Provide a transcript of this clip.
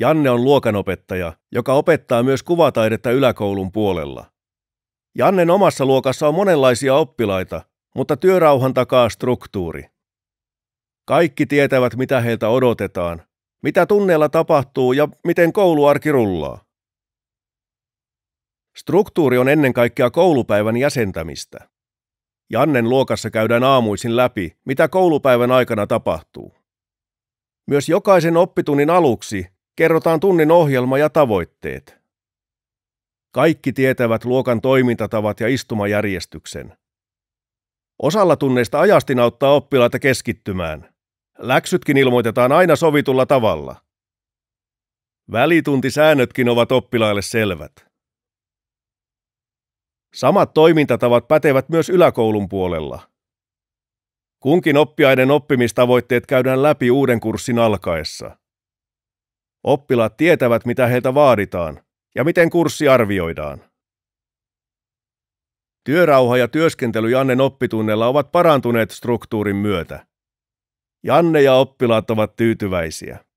Janne on luokanopettaja, joka opettaa myös kuvataidetta yläkoulun puolella. Jannen omassa luokassa on monenlaisia oppilaita, mutta työrauhan takaa struktuuri. Kaikki tietävät, mitä heiltä odotetaan, mitä tunneilla tapahtuu ja miten kouluarki rullaa. Struktuuri on ennen kaikkea koulupäivän jäsentämistä. Jannen luokassa käydään aamuisin läpi, mitä koulupäivän aikana tapahtuu. Myös jokaisen oppitunnin aluksi Kerrotaan tunnin ohjelma ja tavoitteet. Kaikki tietävät luokan toimintatavat ja istumajärjestyksen. Osalla tunneista ajastin auttaa oppilaita keskittymään. Läksytkin ilmoitetaan aina sovitulla tavalla. Välituntisäännötkin ovat oppilaille selvät. Samat toimintatavat pätevät myös yläkoulun puolella. Kunkin oppiaiden oppimistavoitteet käydään läpi uuden kurssin alkaessa. Oppilaat tietävät, mitä heiltä vaaditaan ja miten kurssi arvioidaan. Työrauha ja työskentely Jannen oppitunnella ovat parantuneet struktuurin myötä. Janne ja oppilaat ovat tyytyväisiä.